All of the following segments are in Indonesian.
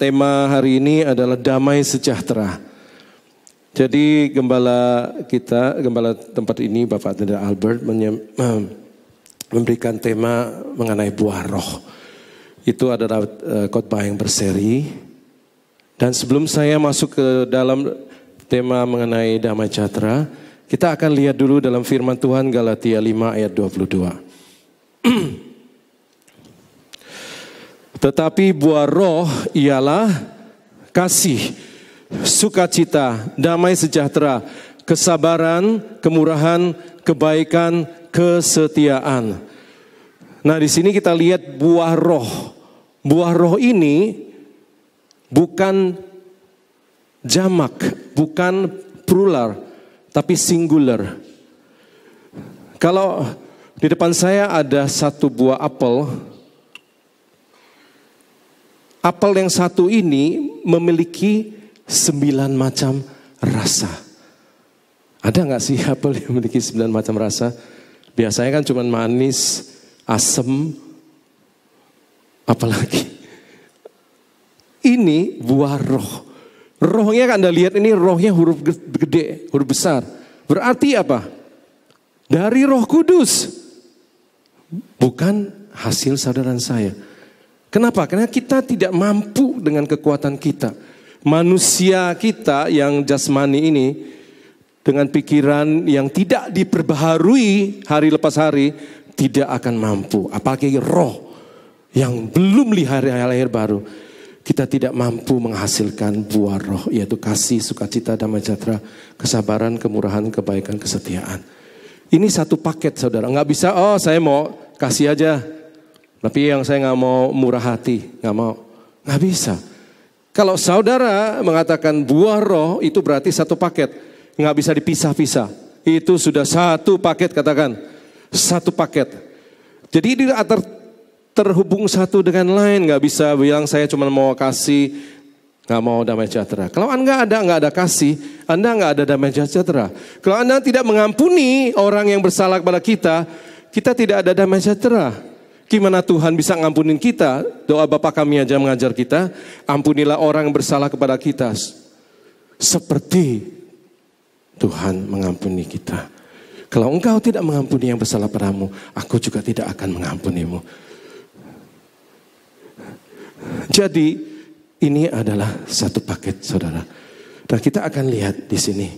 tema hari ini adalah damai sejahtera. Jadi gembala kita, gembala tempat ini Bapak Tenda Albert eh, memberikan tema mengenai buah roh. Itu adalah kotbah eh, khotbah yang berseri. Dan sebelum saya masuk ke dalam tema mengenai damai sejahtera, kita akan lihat dulu dalam firman Tuhan Galatia 5 ayat 22. Tetapi buah roh ialah kasih, sukacita, damai sejahtera, kesabaran, kemurahan, kebaikan, kesetiaan. Nah, di sini kita lihat buah roh. Buah roh ini bukan jamak, bukan plural, tapi singular. Kalau di depan saya ada satu buah apel, apel yang satu ini memiliki sembilan macam rasa. Ada nggak sih apel yang memiliki sembilan macam rasa? Biasanya kan cuma manis, asem, apalagi. Ini buah roh. Rohnya kan Anda lihat ini rohnya huruf gede, huruf besar. Berarti apa? Dari roh kudus. Bukan hasil saudara saya Kenapa? Karena kita tidak mampu dengan kekuatan kita. Manusia kita yang jasmani ini dengan pikiran yang tidak diperbaharui hari lepas hari tidak akan mampu. Apalagi roh yang belum lihat lahir baru. Kita tidak mampu menghasilkan buah roh yaitu kasih, sukacita, damai sejahtera, kesabaran, kemurahan, kebaikan, kesetiaan. Ini satu paket saudara. Nggak bisa, oh saya mau kasih aja tapi yang saya nggak mau murah hati, nggak mau, nggak bisa. Kalau saudara mengatakan buah roh itu berarti satu paket, nggak bisa dipisah-pisah. Itu sudah satu paket katakan, satu paket. Jadi tidak ter terhubung satu dengan lain, nggak bisa bilang saya cuma mau kasih, nggak mau damai sejahtera. Kalau anda ada nggak ada kasih, anda nggak ada damai sejahtera. Kalau anda tidak mengampuni orang yang bersalah kepada kita, kita tidak ada damai sejahtera. Gimana Tuhan bisa ngampunin kita? Doa Bapa kami aja mengajar kita, ampunilah orang yang bersalah kepada kita. Seperti Tuhan mengampuni kita. Kalau engkau tidak mengampuni yang bersalah padamu, aku juga tidak akan mengampunimu. Jadi ini adalah satu paket saudara. Dan kita akan lihat di sini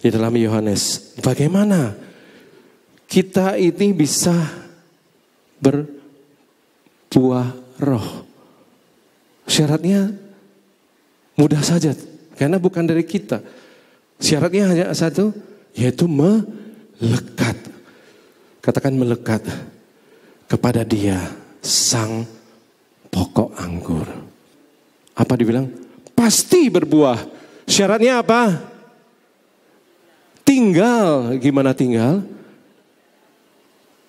di dalam Yohanes bagaimana kita ini bisa ber buah roh. Syaratnya mudah saja, karena bukan dari kita. Syaratnya hanya satu, yaitu melekat. Katakan melekat kepada dia, sang pokok anggur. Apa dibilang? Pasti berbuah. Syaratnya apa? Tinggal, gimana tinggal?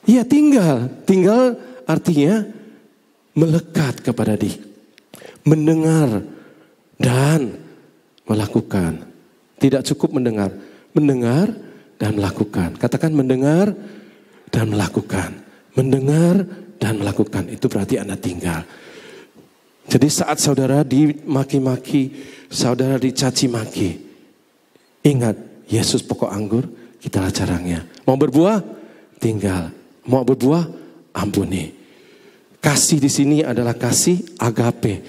Ya tinggal, tinggal artinya melekat kepada dia. Mendengar dan melakukan. Tidak cukup mendengar, mendengar dan melakukan. Katakan mendengar dan melakukan. Mendengar dan melakukan. Itu berarti Anda tinggal. Jadi saat saudara dimaki-maki, saudara dicaci maki, ingat Yesus pokok anggur, kitalah carangnya. Mau berbuah? Tinggal. Mau berbuah? Ampuni. Kasih di sini adalah kasih agape.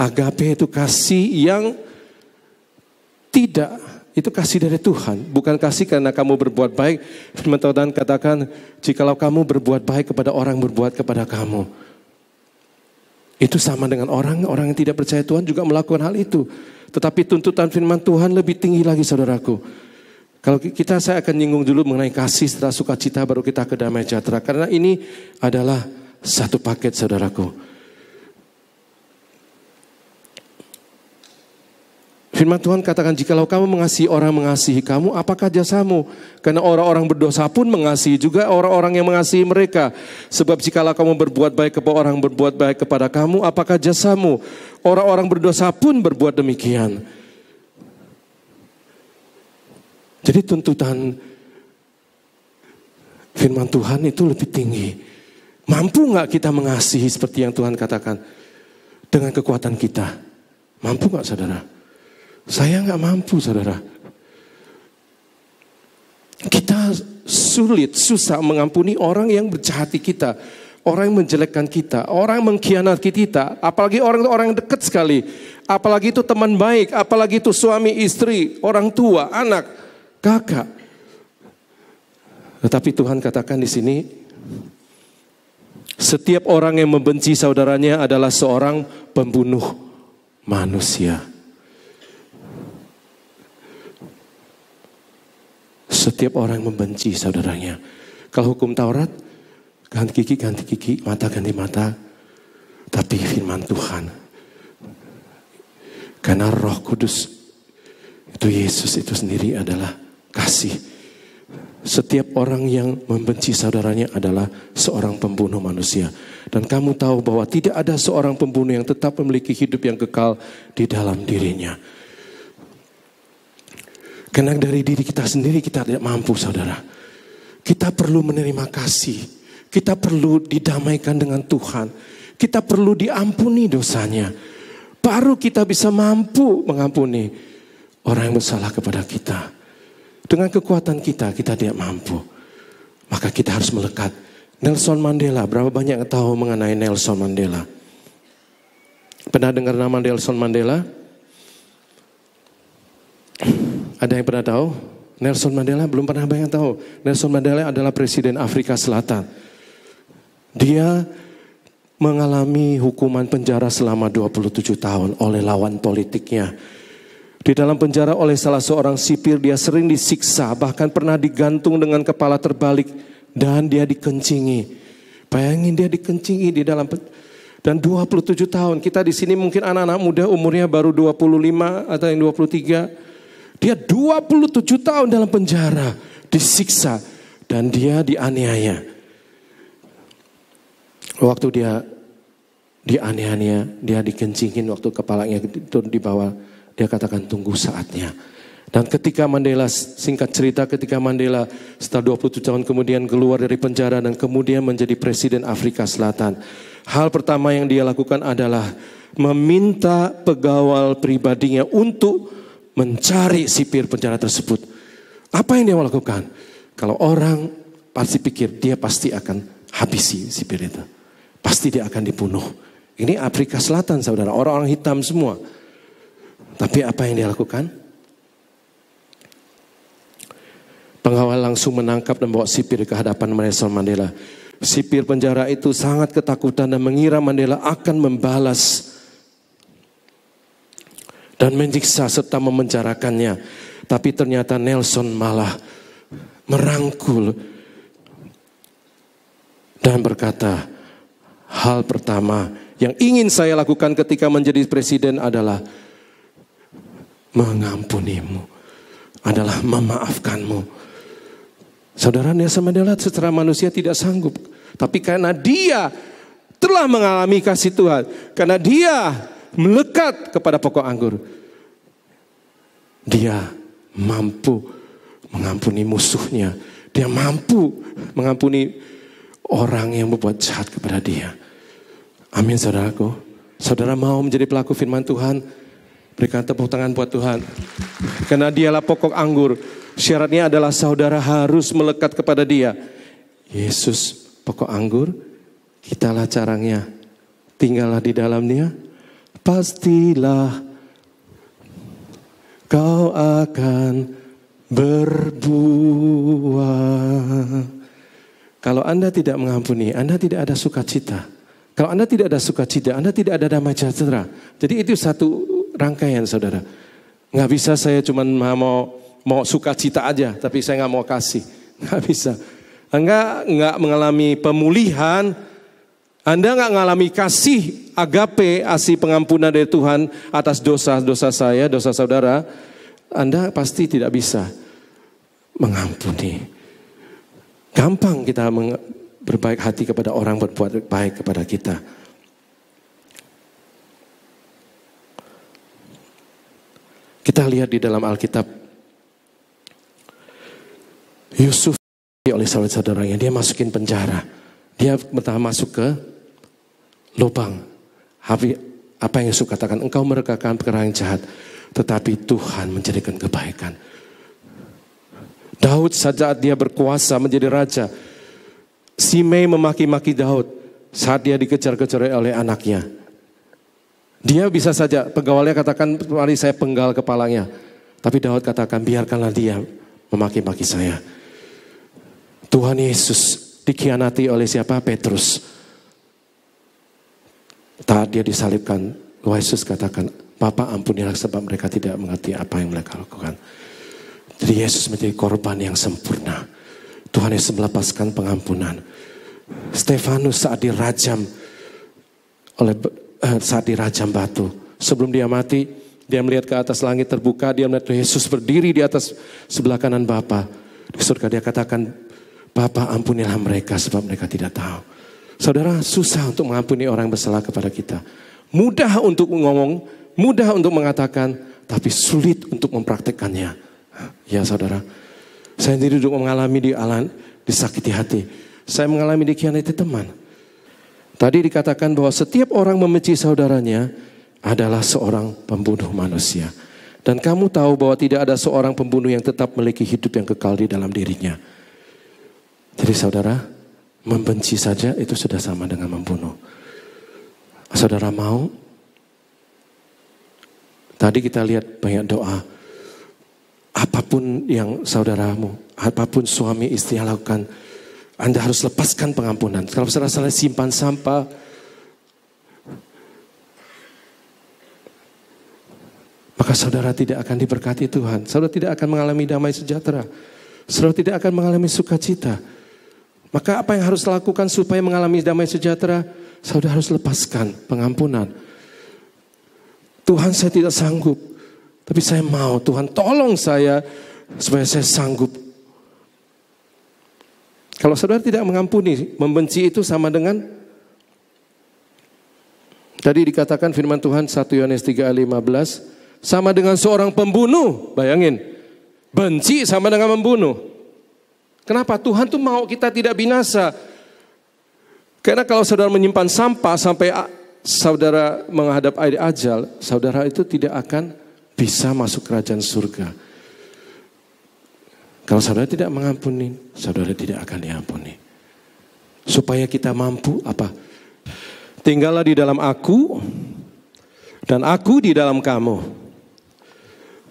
Agape itu kasih yang tidak itu kasih dari Tuhan, bukan kasih karena kamu berbuat baik. Firman Tuhan katakan, "Jikalau kamu berbuat baik kepada orang berbuat kepada kamu." Itu sama dengan orang-orang yang tidak percaya Tuhan juga melakukan hal itu. Tetapi tuntutan firman Tuhan lebih tinggi lagi saudaraku. Kalau kita saya akan nyinggung dulu mengenai kasih setelah sukacita baru kita ke damai sejahtera. Karena ini adalah satu paket saudaraku. Firman Tuhan katakan, jikalau kamu mengasihi orang mengasihi kamu, apakah jasamu? Karena orang-orang berdosa pun mengasihi juga orang-orang yang mengasihi mereka. Sebab jikalau kamu berbuat baik kepada orang berbuat baik kepada kamu, apakah jasamu? Orang-orang berdosa pun berbuat demikian. Jadi tuntutan firman Tuhan itu lebih tinggi Mampu nggak kita mengasihi seperti yang Tuhan katakan dengan kekuatan kita? Mampu nggak saudara? Saya nggak mampu saudara. Kita sulit, susah mengampuni orang yang berjahati kita, orang yang menjelekkan kita, orang yang mengkhianati kita, apalagi orang-orang yang dekat sekali, apalagi itu teman baik, apalagi itu suami, istri, orang tua, anak, kakak. Tetapi Tuhan katakan di sini, setiap orang yang membenci saudaranya adalah seorang pembunuh manusia. Setiap orang yang membenci saudaranya. Kalau hukum Taurat, ganti kiki ganti kiki mata, ganti mata. Tapi firman Tuhan, karena roh kudus itu Yesus itu sendiri adalah kasih setiap orang yang membenci saudaranya adalah seorang pembunuh manusia. Dan kamu tahu bahwa tidak ada seorang pembunuh yang tetap memiliki hidup yang kekal di dalam dirinya. Karena dari diri kita sendiri kita tidak mampu saudara. Kita perlu menerima kasih. Kita perlu didamaikan dengan Tuhan. Kita perlu diampuni dosanya. Baru kita bisa mampu mengampuni orang yang bersalah kepada kita. Dengan kekuatan kita, kita tidak mampu. Maka kita harus melekat. Nelson Mandela, berapa banyak yang tahu mengenai Nelson Mandela? Pernah dengar nama Nelson Mandela? Ada yang pernah tahu? Nelson Mandela belum pernah banyak tahu. Nelson Mandela adalah presiden Afrika Selatan. Dia mengalami hukuman penjara selama 27 tahun oleh lawan politiknya di dalam penjara oleh salah seorang sipir dia sering disiksa, bahkan pernah digantung dengan kepala terbalik dan dia dikencingi. Bayangin dia dikencingi di dalam dan 27 tahun. Kita di sini mungkin anak-anak muda umurnya baru 25 atau yang 23. Dia 27 tahun dalam penjara, disiksa dan dia dianiaya. Waktu dia dianiaya, dia dikencingin waktu kepalanya itu di bawah dia katakan tunggu saatnya. Dan ketika Mandela, singkat cerita ketika Mandela setelah 27 tahun kemudian keluar dari penjara dan kemudian menjadi Presiden Afrika Selatan. Hal pertama yang dia lakukan adalah meminta pegawal pribadinya untuk mencari sipir penjara tersebut. Apa yang dia mau lakukan? Kalau orang pasti pikir dia pasti akan habisi sipir itu. Pasti dia akan dibunuh. Ini Afrika Selatan saudara, orang-orang hitam semua. Tapi apa yang dia lakukan? Pengawal langsung menangkap dan membawa sipir ke hadapan Nelson Mandela. Sipir penjara itu sangat ketakutan dan mengira Mandela akan membalas dan menyiksa serta memenjarakannya. Tapi ternyata Nelson malah merangkul dan berkata, "Hal pertama yang ingin saya lakukan ketika menjadi presiden adalah mengampunimu adalah memaafkanmu. Saudara Nelson Mandela secara manusia tidak sanggup, tapi karena dia telah mengalami kasih Tuhan, karena dia melekat kepada pokok anggur, dia mampu mengampuni musuhnya, dia mampu mengampuni orang yang membuat jahat kepada dia. Amin saudaraku. Saudara mau menjadi pelaku firman Tuhan, Berikan tepuk tangan buat Tuhan. Karena dialah pokok anggur. Syaratnya adalah saudara harus melekat kepada dia. Yesus pokok anggur, kitalah carangnya. Tinggallah di dalamnya. Pastilah kau akan berbuah. Kalau Anda tidak mengampuni, Anda tidak ada sukacita. Kalau Anda tidak ada sukacita, Anda tidak ada damai sejahtera. Jadi itu satu rangkaian saudara. Nggak bisa saya cuma mau mau suka cita aja, tapi saya nggak mau kasih. Nggak bisa. Anda nggak mengalami pemulihan, Anda nggak mengalami kasih agape, asi pengampunan dari Tuhan atas dosa-dosa saya, dosa saudara, Anda pasti tidak bisa mengampuni. Gampang kita berbaik hati kepada orang berbuat baik kepada kita. Kita lihat di dalam Alkitab. Yusuf oleh saudara-saudaranya, dia masukin penjara. Dia pertama masuk ke lubang. Apa yang Yusuf katakan? Engkau merekakan perkara yang jahat. Tetapi Tuhan menjadikan kebaikan. Daud saat dia berkuasa menjadi raja. Simei memaki-maki Daud saat dia dikejar-kejar oleh anaknya. Dia bisa saja, pegawainya katakan, mari saya penggal kepalanya. Tapi Daud katakan, biarkanlah dia memaki-maki saya. Tuhan Yesus dikhianati oleh siapa? Petrus. Saat dia disalibkan, Tuhan Yesus katakan, Bapak ampunilah sebab mereka tidak mengerti apa yang mereka lakukan. Jadi Yesus menjadi korban yang sempurna. Tuhan Yesus melepaskan pengampunan. Stefanus saat dirajam oleh Eh, saat dirajam batu. Sebelum dia mati, dia melihat ke atas langit terbuka, dia melihat Yesus berdiri di atas sebelah kanan Bapa. Di surga dia katakan, Bapa ampunilah mereka sebab mereka tidak tahu. Saudara, susah untuk mengampuni orang bersalah kepada kita. Mudah untuk ngomong, mudah untuk mengatakan, tapi sulit untuk mempraktekkannya. Ya saudara, saya sendiri duduk mengalami di alam, disakiti hati. Saya mengalami di itu teman. Tadi dikatakan bahwa setiap orang membenci saudaranya adalah seorang pembunuh manusia. Dan kamu tahu bahwa tidak ada seorang pembunuh yang tetap memiliki hidup yang kekal di dalam dirinya. Jadi saudara, membenci saja itu sudah sama dengan membunuh. Saudara mau? Tadi kita lihat banyak doa. Apapun yang saudaramu, apapun suami istri yang lakukan, anda harus lepaskan pengampunan. Kalau salah-salah simpan sampah, maka saudara tidak akan diberkati Tuhan. Saudara tidak akan mengalami damai sejahtera. Saudara tidak akan mengalami sukacita. Maka apa yang harus lakukan supaya mengalami damai sejahtera? Saudara harus lepaskan pengampunan. Tuhan saya tidak sanggup, tapi saya mau Tuhan tolong saya supaya saya sanggup kalau saudara tidak mengampuni, membenci itu sama dengan tadi dikatakan firman Tuhan 1 Yohanes 3 ayat 15 sama dengan seorang pembunuh. Bayangin. Benci sama dengan membunuh. Kenapa Tuhan tuh mau kita tidak binasa? Karena kalau saudara menyimpan sampah sampai saudara menghadap air ajal, saudara itu tidak akan bisa masuk kerajaan surga. Kalau saudara tidak mengampuni, saudara tidak akan diampuni. Supaya kita mampu apa? Tinggallah di dalam aku dan aku di dalam kamu.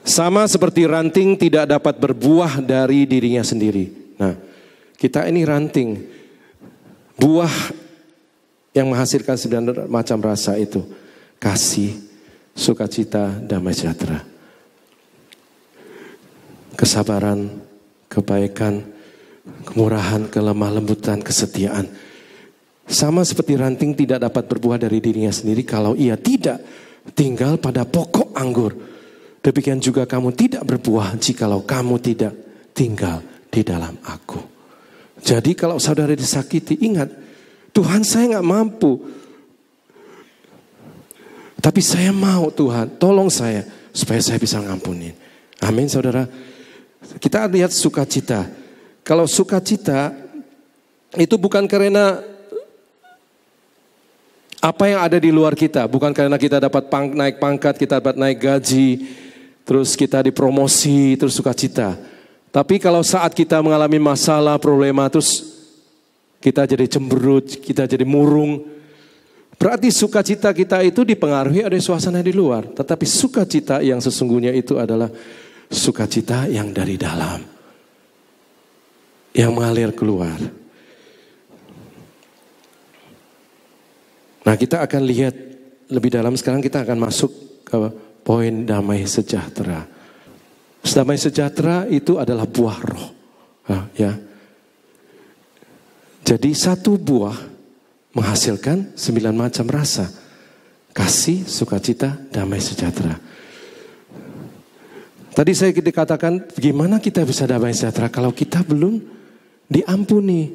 Sama seperti ranting tidak dapat berbuah dari dirinya sendiri. Nah, kita ini ranting. Buah yang menghasilkan sembilan macam rasa itu. Kasih, sukacita, damai sejahtera. Kesabaran, kebaikan, kemurahan, kelemah lembutan, kesetiaan. Sama seperti ranting tidak dapat berbuah dari dirinya sendiri kalau ia tidak tinggal pada pokok anggur. Demikian juga kamu tidak berbuah jikalau kamu tidak tinggal di dalam aku. Jadi kalau saudara disakiti, ingat Tuhan saya nggak mampu. Tapi saya mau Tuhan, tolong saya supaya saya bisa ngampunin. Amin saudara. Kita lihat sukacita. Kalau sukacita itu bukan karena apa yang ada di luar kita, bukan karena kita dapat pang, naik pangkat, kita dapat naik gaji, terus kita dipromosi, terus sukacita. Tapi kalau saat kita mengalami masalah, problema, terus kita jadi cemberut, kita jadi murung, berarti sukacita kita itu dipengaruhi oleh suasana di luar. Tetapi sukacita yang sesungguhnya itu adalah sukacita yang dari dalam yang mengalir keluar. Nah, kita akan lihat lebih dalam sekarang kita akan masuk ke poin damai sejahtera. Damai sejahtera itu adalah buah roh. Nah, ya. Jadi satu buah menghasilkan sembilan macam rasa. Kasih, sukacita, damai sejahtera. Tadi saya dikatakan gimana kita bisa damai sejahtera kalau kita belum diampuni.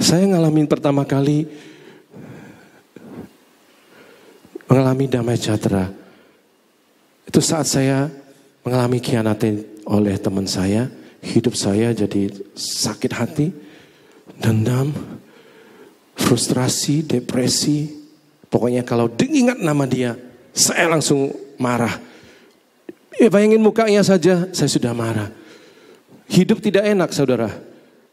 Saya ngalamin pertama kali mengalami damai sejahtera. Itu saat saya mengalami kianati oleh teman saya, hidup saya jadi sakit hati, dendam, frustrasi, depresi. Pokoknya kalau diingat nama dia, saya langsung marah Ya bayangin mukanya saja, saya sudah marah. Hidup tidak enak saudara.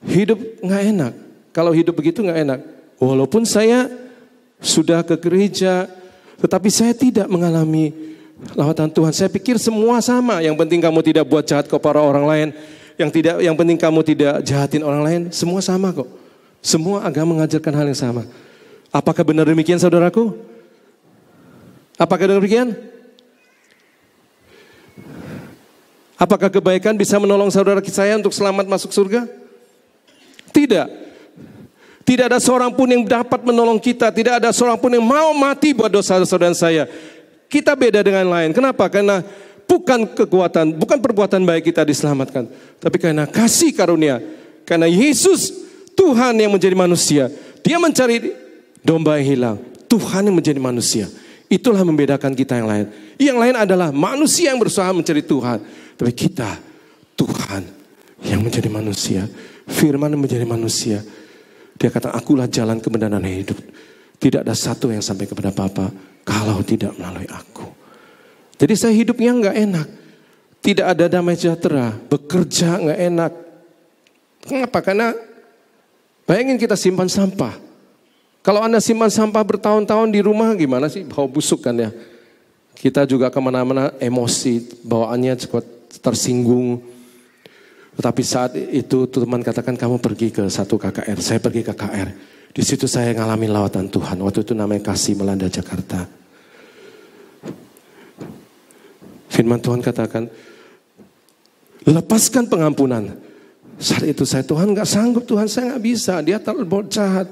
Hidup nggak enak. Kalau hidup begitu nggak enak. Walaupun saya sudah ke gereja, tetapi saya tidak mengalami lawatan Tuhan. Saya pikir semua sama. Yang penting kamu tidak buat jahat kepada orang lain. Yang tidak, yang penting kamu tidak jahatin orang lain. Semua sama kok. Semua agama mengajarkan hal yang sama. Apakah benar demikian saudaraku? Apakah demikian? Apakah kebaikan bisa menolong saudara saya untuk selamat masuk surga? Tidak. Tidak ada seorang pun yang dapat menolong kita. Tidak ada seorang pun yang mau mati buat dosa saudara saya. Kita beda dengan lain. Kenapa? Karena bukan kekuatan, bukan perbuatan baik kita diselamatkan. Tapi karena kasih karunia. Karena Yesus Tuhan yang menjadi manusia. Dia mencari domba yang hilang. Tuhan yang menjadi manusia. Itulah membedakan kita yang lain. Yang lain adalah manusia yang berusaha mencari Tuhan. Tapi kita, Tuhan yang menjadi manusia, firman yang menjadi manusia. Dia kata, akulah jalan kebenaran hidup. Tidak ada satu yang sampai kepada Bapa kalau tidak melalui aku. Jadi saya hidupnya nggak enak. Tidak ada damai sejahtera. Bekerja nggak enak. Kenapa? Karena bayangin kita simpan sampah. Kalau Anda simpan sampah bertahun-tahun di rumah gimana sih? Bau busuk kan ya. Kita juga kemana-mana emosi, bawaannya cepat tersinggung. Tetapi saat itu teman katakan kamu pergi ke satu KKR. Saya pergi ke KKR. Di situ saya ngalamin lawatan Tuhan. Waktu itu namanya kasih melanda Jakarta. Firman Tuhan katakan, lepaskan pengampunan. Saat itu saya Tuhan nggak sanggup Tuhan saya nggak bisa. Dia terlalu jahat.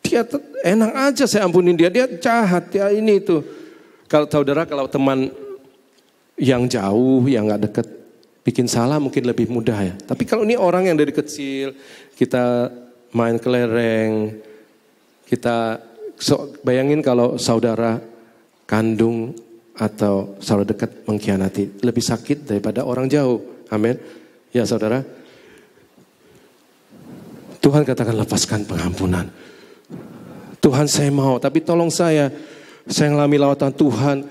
Dia enak aja saya ampunin dia. Dia jahat. Dia ini itu. Kalau saudara kalau teman yang jauh, yang nggak deket, bikin salah mungkin lebih mudah ya. Tapi kalau ini orang yang dari kecil kita main kelereng, kita so, bayangin kalau saudara kandung atau saudara dekat mengkhianati lebih sakit daripada orang jauh. Amin. Ya saudara. Tuhan katakan lepaskan pengampunan. Tuhan saya mau, tapi tolong saya. Saya ngalami lawatan Tuhan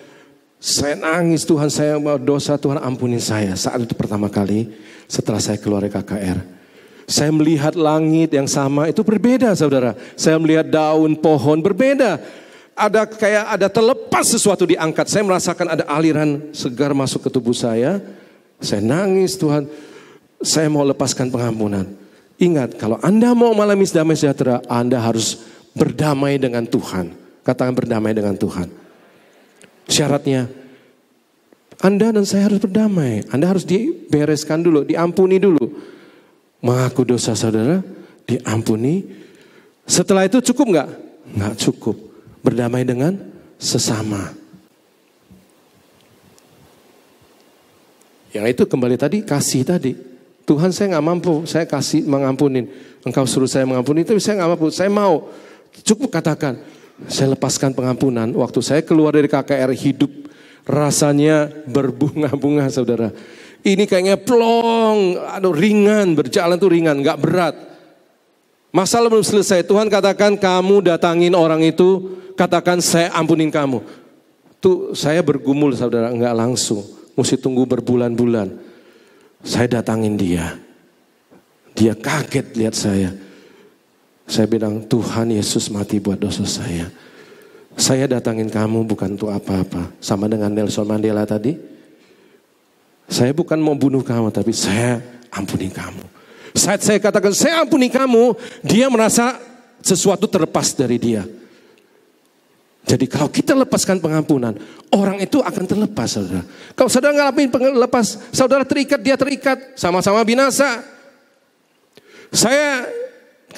saya nangis Tuhan, saya mau dosa Tuhan ampunin saya. Saat itu pertama kali setelah saya keluar dari KKR. Saya melihat langit yang sama itu berbeda saudara. Saya melihat daun pohon berbeda. Ada kayak ada terlepas sesuatu diangkat. Saya merasakan ada aliran segar masuk ke tubuh saya. Saya nangis Tuhan. Saya mau lepaskan pengampunan. Ingat kalau Anda mau mengalami damai sejahtera, Anda harus berdamai dengan Tuhan. Katakan berdamai dengan Tuhan. Syaratnya, Anda dan saya harus berdamai. Anda harus dibereskan dulu, diampuni dulu. Mengaku dosa saudara, diampuni. Setelah itu cukup nggak? Nggak cukup. Berdamai dengan sesama. Yang itu kembali tadi, kasih tadi. Tuhan saya nggak mampu, saya kasih mengampunin. Engkau suruh saya mengampuni, tapi saya nggak mampu. Saya mau. Cukup katakan, saya lepaskan pengampunan. Waktu saya keluar dari KKR hidup rasanya berbunga-bunga saudara. Ini kayaknya plong, aduh ringan, berjalan tuh ringan, gak berat. Masalah belum selesai. Tuhan katakan kamu datangin orang itu, katakan saya ampunin kamu. Tuh saya bergumul saudara, gak langsung. Mesti tunggu berbulan-bulan. Saya datangin dia. Dia kaget lihat saya. Saya bilang, Tuhan Yesus mati buat dosa saya. Saya datangin kamu bukan untuk apa-apa. Sama dengan Nelson Mandela tadi. Saya bukan mau bunuh kamu, tapi saya ampuni kamu. Saat saya katakan, saya ampuni kamu, dia merasa sesuatu terlepas dari dia. Jadi kalau kita lepaskan pengampunan, orang itu akan terlepas saudara. Kalau saudara ngalamin lepas, saudara terikat, dia terikat. Sama-sama binasa. Saya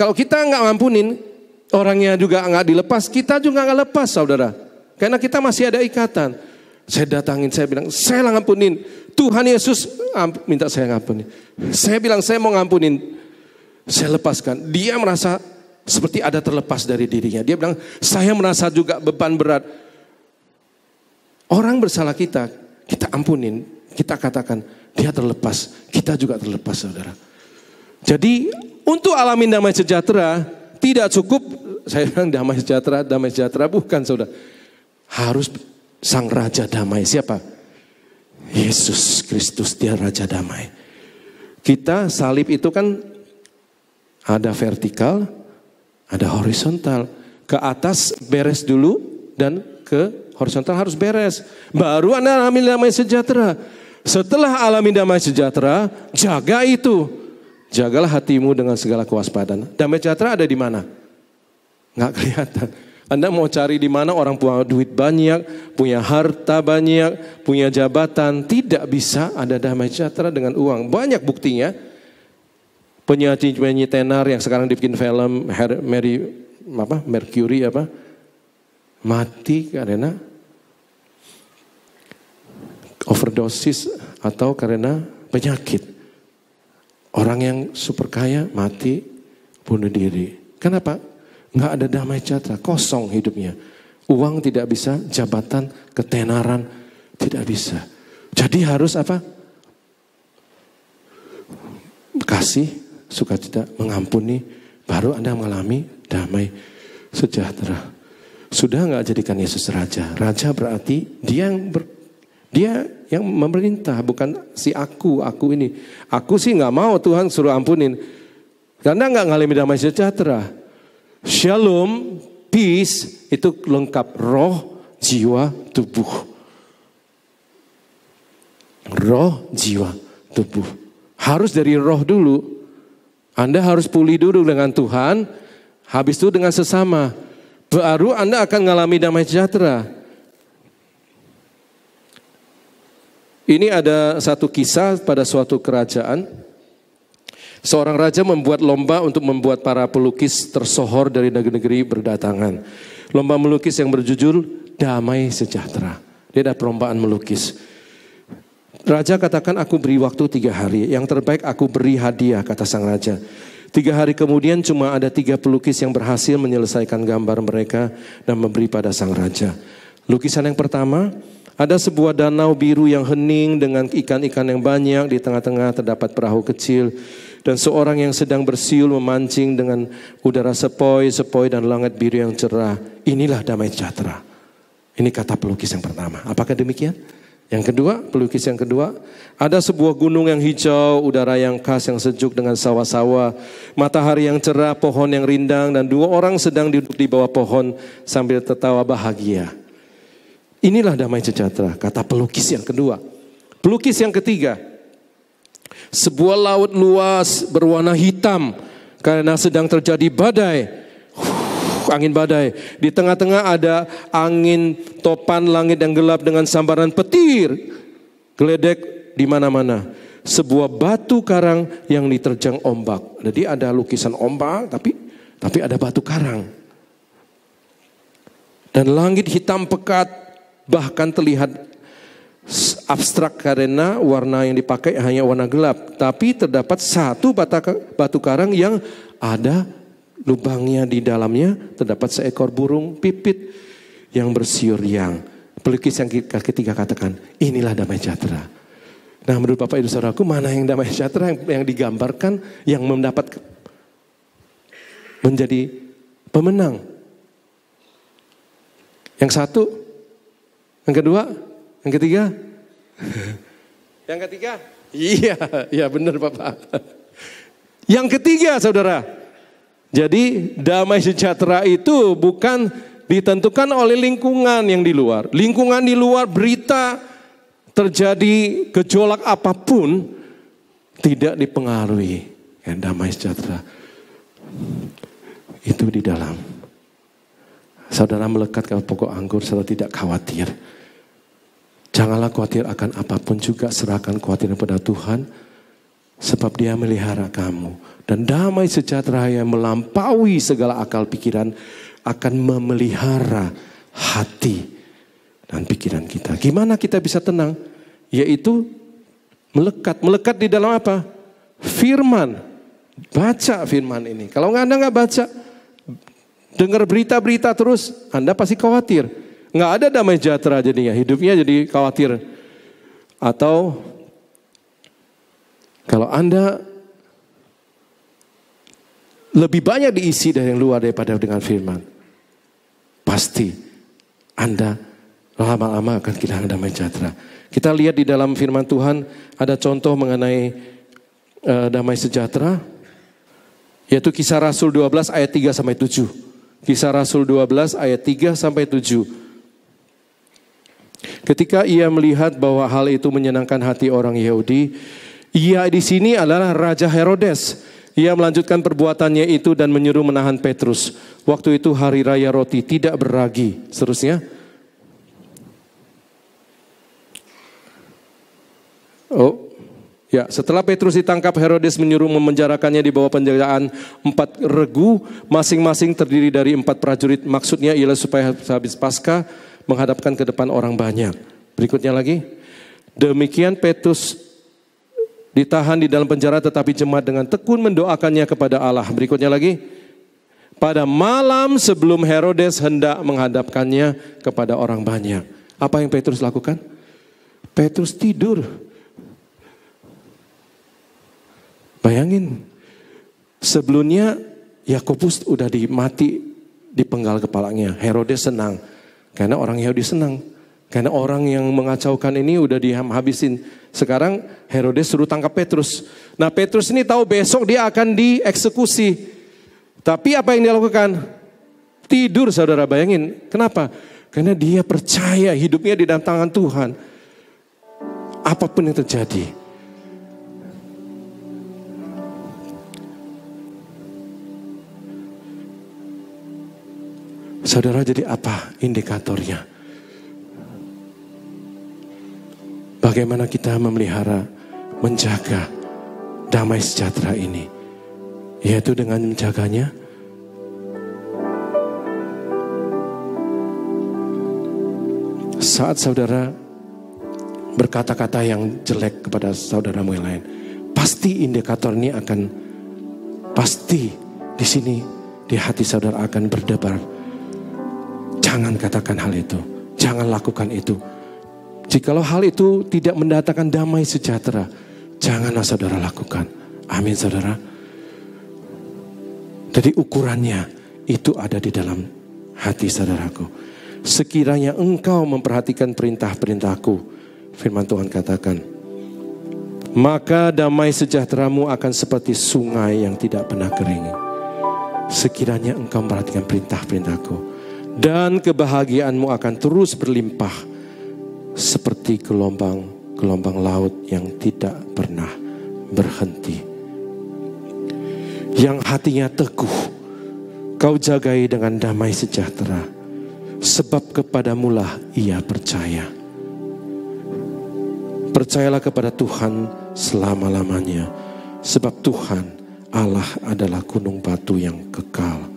kalau kita nggak ngampunin, orangnya juga nggak dilepas, kita juga nggak lepas saudara. Karena kita masih ada ikatan. Saya datangin, saya bilang, saya ngampunin. Tuhan Yesus minta saya ngampunin. Saya bilang, saya mau ngampunin. Saya lepaskan. Dia merasa seperti ada terlepas dari dirinya. Dia bilang, saya merasa juga beban berat. Orang bersalah kita, kita ampunin. Kita katakan, dia terlepas. Kita juga terlepas saudara. Jadi untuk alamin damai sejahtera tidak cukup saya bilang damai sejahtera, damai sejahtera bukan saudara. Harus sang raja damai siapa? Yesus Kristus dia raja damai. Kita salib itu kan ada vertikal, ada horizontal. Ke atas beres dulu dan ke horizontal harus beres. Baru Anda alami damai sejahtera. Setelah alami damai sejahtera, jaga itu. Jagalah hatimu dengan segala kewaspadaan. Damai sejahtera ada di mana? Nggak kelihatan. Anda mau cari di mana orang punya duit banyak, punya harta banyak, punya jabatan. Tidak bisa ada damai sejahtera dengan uang. Banyak buktinya. Penyanyi-penyanyi tenar yang sekarang dibikin film Her Mary, apa, Mercury apa. Mati karena overdosis atau karena penyakit. Orang yang super kaya mati bunuh diri. Kenapa? Enggak ada damai catra, kosong hidupnya. Uang tidak bisa, jabatan, ketenaran tidak bisa. Jadi harus apa? Kasih, tidak, mengampuni, baru Anda mengalami damai sejahtera. Sudah enggak jadikan Yesus raja. Raja berarti dia yang ber, dia yang memerintah, bukan si aku, aku ini. Aku sih nggak mau Tuhan suruh ampunin. Karena nggak ngalami damai sejahtera. Shalom, peace itu lengkap roh, jiwa, tubuh. Roh, jiwa, tubuh. Harus dari roh dulu. Anda harus pulih dulu dengan Tuhan, habis itu dengan sesama. Baru Anda akan ngalami damai sejahtera. Ini ada satu kisah pada suatu kerajaan. Seorang raja membuat lomba untuk membuat para pelukis tersohor dari negeri-negeri berdatangan. Lomba melukis yang berjujur, damai sejahtera. Dia ada perlombaan melukis. Raja katakan aku beri waktu tiga hari. Yang terbaik aku beri hadiah, kata sang raja. Tiga hari kemudian cuma ada tiga pelukis yang berhasil menyelesaikan gambar mereka dan memberi pada sang raja. Lukisan yang pertama, ada sebuah danau biru yang hening dengan ikan-ikan yang banyak. Di tengah-tengah terdapat perahu kecil. Dan seorang yang sedang bersiul memancing dengan udara sepoi, sepoi dan langit biru yang cerah. Inilah damai sejahtera. Ini kata pelukis yang pertama. Apakah demikian? Yang kedua, pelukis yang kedua, ada sebuah gunung yang hijau, udara yang khas yang sejuk dengan sawah-sawah, matahari yang cerah, pohon yang rindang, dan dua orang sedang duduk di bawah pohon sambil tertawa bahagia. Inilah damai sejahtera, kata pelukis yang kedua. Pelukis yang ketiga, sebuah laut luas berwarna hitam karena sedang terjadi badai. Huh, angin badai. Di tengah-tengah ada angin topan langit yang gelap dengan sambaran petir. Geledek di mana-mana. Sebuah batu karang yang diterjang ombak. Jadi ada lukisan ombak tapi tapi ada batu karang. Dan langit hitam pekat bahkan terlihat abstrak karena warna yang dipakai hanya warna gelap. Tapi terdapat satu batu karang yang ada lubangnya di dalamnya terdapat seekor burung pipit yang bersiur yang pelukis yang ketiga katakan inilah damai sejahtera. Nah menurut Bapak Ibu Saudaraku mana yang damai sejahtera yang, yang digambarkan yang mendapat menjadi pemenang. Yang satu yang kedua? Yang ketiga? yang ketiga? Iya, iya benar Bapak. Yang ketiga saudara. Jadi damai sejahtera itu bukan ditentukan oleh lingkungan yang di luar. Lingkungan di luar berita terjadi gejolak apapun tidak dipengaruhi. Ya, damai sejahtera itu di dalam. Saudara melekat ke pokok anggur, saudara tidak khawatir. Janganlah khawatir akan apapun juga, serahkan khawatir kepada Tuhan. Sebab dia melihara kamu. Dan damai sejahtera yang melampaui segala akal pikiran akan memelihara hati dan pikiran kita. Gimana kita bisa tenang? Yaitu melekat. Melekat di dalam apa? Firman. Baca firman ini. Kalau anda nggak baca, dengar berita-berita terus, Anda pasti khawatir. Nggak ada damai sejahtera jadinya, hidupnya jadi khawatir. Atau kalau Anda lebih banyak diisi dari yang luar daripada dengan firman. Pasti Anda lama-lama akan kehilangan damai sejahtera. Kita lihat di dalam firman Tuhan ada contoh mengenai uh, damai sejahtera yaitu kisah Rasul 12 ayat 3 sampai 7. Kisah Rasul 12 ayat 3 sampai 7. Ketika ia melihat bahwa hal itu menyenangkan hati orang Yahudi, ia di sini adalah Raja Herodes. Ia melanjutkan perbuatannya itu dan menyuruh menahan Petrus. Waktu itu hari raya roti tidak beragi. Seterusnya. Oh, Ya, setelah Petrus ditangkap, Herodes menyuruh memenjarakannya di bawah penjaraan empat regu, masing-masing terdiri dari empat prajurit. Maksudnya ialah supaya habis pasca menghadapkan ke depan orang banyak. Berikutnya lagi, demikian Petrus ditahan di dalam penjara tetapi jemaat dengan tekun mendoakannya kepada Allah. Berikutnya lagi, pada malam sebelum Herodes hendak menghadapkannya kepada orang banyak. Apa yang Petrus lakukan? Petrus tidur Bayangin, sebelumnya Yakobus udah dimati di penggal kepalanya. Herodes senang karena orang Yahudi senang. Karena orang yang mengacaukan ini udah dihabisin. Sekarang Herodes suruh tangkap Petrus. Nah Petrus ini tahu besok dia akan dieksekusi. Tapi apa yang dia lakukan? Tidur saudara bayangin. Kenapa? Karena dia percaya hidupnya di dalam tangan Tuhan. Apapun yang terjadi. Saudara jadi apa indikatornya? Bagaimana kita memelihara, menjaga damai sejahtera ini? Yaitu dengan menjaganya saat saudara berkata-kata yang jelek kepada saudaramu yang lain, pasti indikator ini akan pasti di sini di hati saudara akan berdebar Jangan katakan hal itu. Jangan lakukan itu. Jikalau hal itu tidak mendatangkan damai sejahtera, janganlah saudara lakukan. Amin saudara. Jadi ukurannya itu ada di dalam hati saudaraku. Sekiranya engkau memperhatikan perintah-perintahku, firman Tuhan katakan, maka damai sejahteramu akan seperti sungai yang tidak pernah kering. Sekiranya engkau memperhatikan perintah-perintahku, dan kebahagiaanmu akan terus berlimpah seperti gelombang-gelombang laut yang tidak pernah berhenti. Yang hatinya teguh, kau jagai dengan damai sejahtera, sebab kepadamulah ia percaya. Percayalah kepada Tuhan selama-lamanya, sebab Tuhan Allah adalah gunung batu yang kekal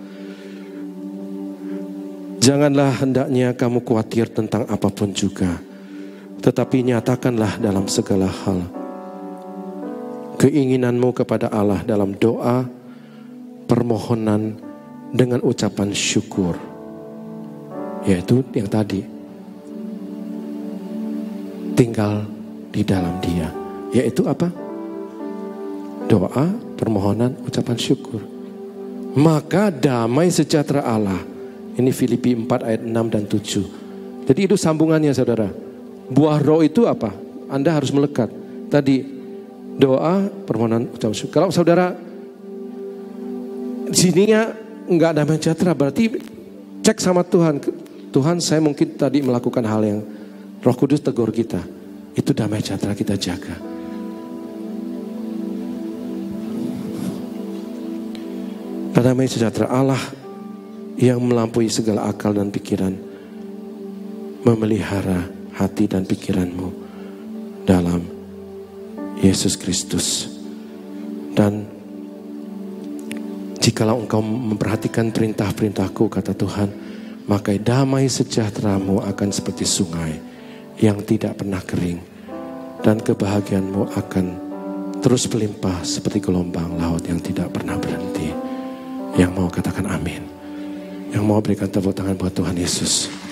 Janganlah hendaknya kamu khawatir tentang apapun juga, tetapi nyatakanlah dalam segala hal keinginanmu kepada Allah dalam doa, permohonan dengan ucapan syukur. Yaitu yang tadi. Tinggal di dalam Dia, yaitu apa? Doa, permohonan, ucapan syukur. Maka damai sejahtera Allah ini Filipi 4 ayat 6 dan 7. Jadi itu sambungannya saudara. Buah roh itu apa? Anda harus melekat. Tadi doa, permohonan, ucap syukur. Kalau saudara sininya nggak ada sejahtera berarti cek sama Tuhan. Tuhan saya mungkin tadi melakukan hal yang Roh Kudus tegur kita. Itu damai sejahtera kita jaga. Damai sejahtera Allah yang melampaui segala akal dan pikiran memelihara hati dan pikiranmu dalam Yesus Kristus dan jikalau engkau memperhatikan perintah-perintahku kata Tuhan maka damai sejahteramu akan seperti sungai yang tidak pernah kering dan kebahagiaanmu akan terus melimpah seperti gelombang laut yang tidak pernah berhenti yang mau katakan amin é uma obra que eu vou dar Jesus.